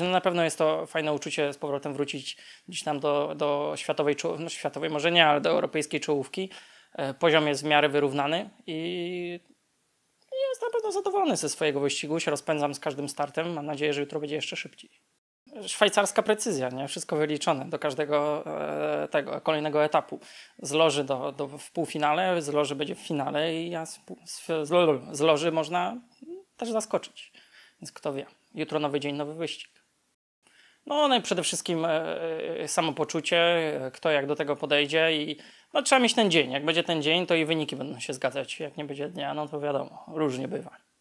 No na pewno jest to fajne uczucie z powrotem wrócić gdzieś tam do, do światowej, no światowej może nie, ale do europejskiej czołówki. E, poziom jest w miarę wyrównany i jestem na pewno zadowolony ze swojego wyścigu, się rozpędzam z każdym startem, mam nadzieję, że jutro będzie jeszcze szybciej. Szwajcarska precyzja, nie? Wszystko wyliczone do każdego e, tego kolejnego etapu. Z loży do, do, w półfinale, z loży będzie w finale i ja z, z, z loży można też zaskoczyć. Więc kto wie, jutro nowy dzień, nowy wyścig. No, no i przede wszystkim e, e, samopoczucie, kto jak do tego podejdzie i no, trzeba mieć ten dzień. Jak będzie ten dzień, to i wyniki będą się zgadzać. Jak nie będzie dnia, no to wiadomo, różnie bywa.